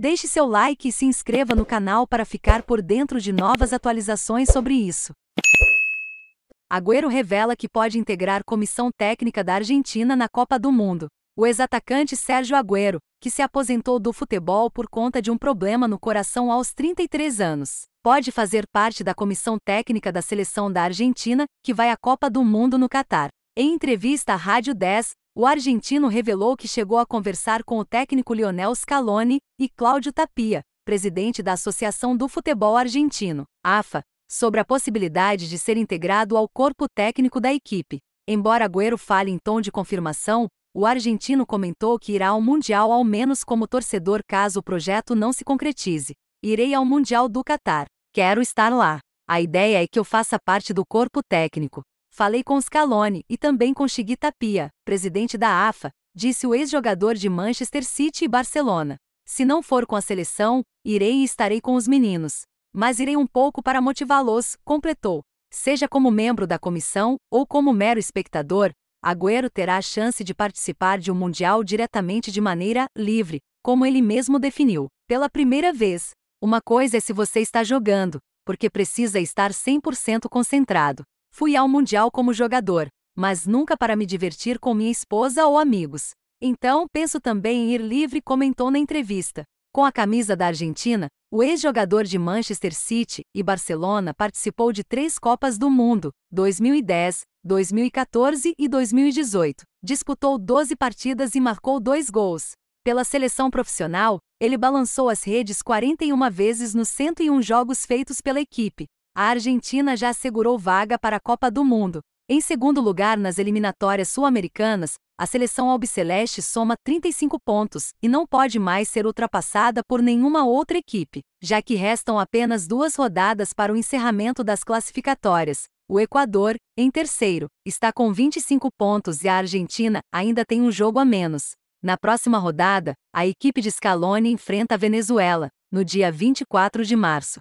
Deixe seu like e se inscreva no canal para ficar por dentro de novas atualizações sobre isso. Agüero revela que pode integrar comissão técnica da Argentina na Copa do Mundo. O ex-atacante Sérgio Agüero, que se aposentou do futebol por conta de um problema no coração aos 33 anos, pode fazer parte da comissão técnica da seleção da Argentina, que vai à Copa do Mundo no Catar. Em entrevista à Rádio 10, o argentino revelou que chegou a conversar com o técnico Lionel Scaloni e Cláudio Tapia, presidente da Associação do Futebol Argentino, AFA, sobre a possibilidade de ser integrado ao corpo técnico da equipe. Embora Agüero fale em tom de confirmação, o argentino comentou que irá ao Mundial ao menos como torcedor caso o projeto não se concretize. Irei ao Mundial do Catar. Quero estar lá. A ideia é que eu faça parte do corpo técnico. Falei com Scaloni e também com Shigui Tapia, presidente da AFA, disse o ex-jogador de Manchester City e Barcelona. Se não for com a seleção, irei e estarei com os meninos. Mas irei um pouco para motivá-los, completou. Seja como membro da comissão ou como mero espectador, Agüero terá a chance de participar de um Mundial diretamente de maneira livre, como ele mesmo definiu, pela primeira vez. Uma coisa é se você está jogando, porque precisa estar 100% concentrado. Fui ao Mundial como jogador, mas nunca para me divertir com minha esposa ou amigos. Então, penso também em ir livre, comentou na entrevista. Com a camisa da Argentina, o ex-jogador de Manchester City e Barcelona participou de três Copas do Mundo, 2010, 2014 e 2018. Disputou 12 partidas e marcou dois gols. Pela seleção profissional, ele balançou as redes 41 vezes nos 101 jogos feitos pela equipe a Argentina já assegurou vaga para a Copa do Mundo. Em segundo lugar nas eliminatórias sul-americanas, a seleção albiceleste soma 35 pontos e não pode mais ser ultrapassada por nenhuma outra equipe, já que restam apenas duas rodadas para o encerramento das classificatórias. O Equador, em terceiro, está com 25 pontos e a Argentina ainda tem um jogo a menos. Na próxima rodada, a equipe de Scaloni enfrenta a Venezuela, no dia 24 de março.